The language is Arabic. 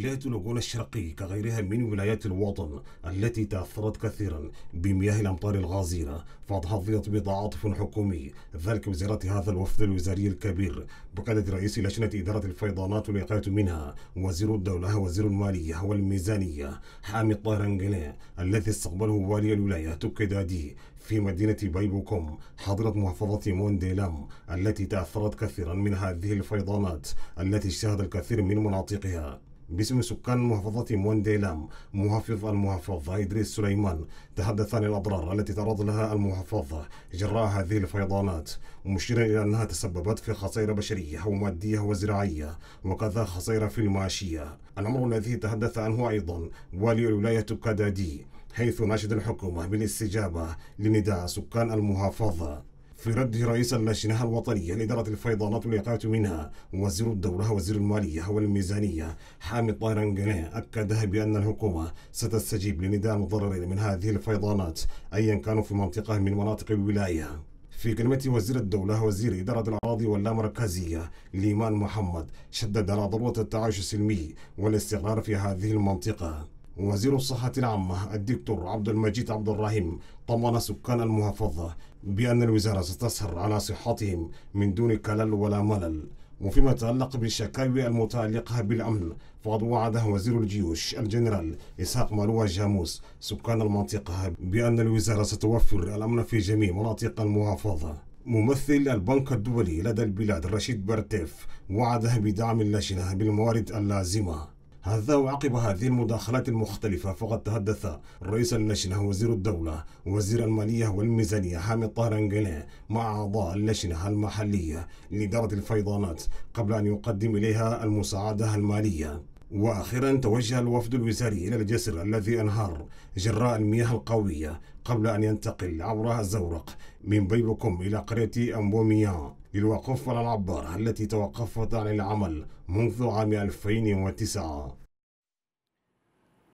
ولاية الغول الشرقي كغيرها من ولايات الوطن التي تأثرت كثيرا بمياه الأمطار الغزيرة فتحظيت حظيت بتعاطف حكومي ذلك بزيارة هذا الوفد الوزاري الكبير بقيادة رئيس لجنة إدارة الفيضانات والوقاية منها وزير الدولة وزير المالية والميزانية حامي طاهر الذي استقبله والي الولاية تكدادي في مدينة بيبوكم حاضرة محافظة مونديلام التي تأثرت كثيرا من هذه الفيضانات التي شهد الكثير من مناطقها باسم سكان محافظة مونديلام محافظ المحافظة إدريس سليمان تحدث عن الأضرار التي تعرض لها المحافظة جراء هذه الفيضانات مشيرا إلى أنها تسببت في خسائر بشرية ومادية وزراعية وكذا خسائر في المعاشية الأمر الذي تحدث عنه أيضا والي ولاية كدادي حيث ناشد الحكومة بالاستجابة لنداء سكان المحافظة في رده رئيس اللجنة الوطنية لإدارة الفيضانات والإقامة منها وزير الدولة وزير المالية والميزانية حامد طيرنجلي أكد بأن الحكومة ستستجيب لنداء المتضررين من هذه الفيضانات أيا كانوا في منطقة من مناطق الولاية في كلمة وزير الدولة وزير إدارة الأراضي واللامركزية ليمان محمد شدد على ضرورة التعايش السلمي والاستقرار في هذه المنطقة وزير الصحة العامة الدكتور عبد المجيد عبد الرحيم طمن سكان المحافظة بأن الوزارة ستسهر على صحتهم من دون كلل ولا ملل وفيما يتعلق بالشكاوي المتعلقة بالأمن فقد وعده وزير الجيوش الجنرال إسحاق مالوى جاموس سكان المنطقة بأن الوزارة ستوفر الأمن في جميع مناطق المحافظة ممثل البنك الدولي لدى البلاد رشيد برتيف وعدها بدعم اللجنة بالموارد اللازمة هذا وعقب هذه المداخلات المختلفة فقد تحدث رئيس اللجنة وزير الدولة وزير المالية والميزانية حامد طهرنجلي مع أعضاء اللجنة المحلية لإدارة الفيضانات قبل أن يقدم إليها المساعدة المالية واخيرا توجه الوفد الوزاري الى الجسر الذي انهار جراء المياه القويه قبل ان ينتقل عبر الزورق من بيبكم الى قريه امبوميان للوقفة العبارة التي توقفت عن العمل منذ عام 2009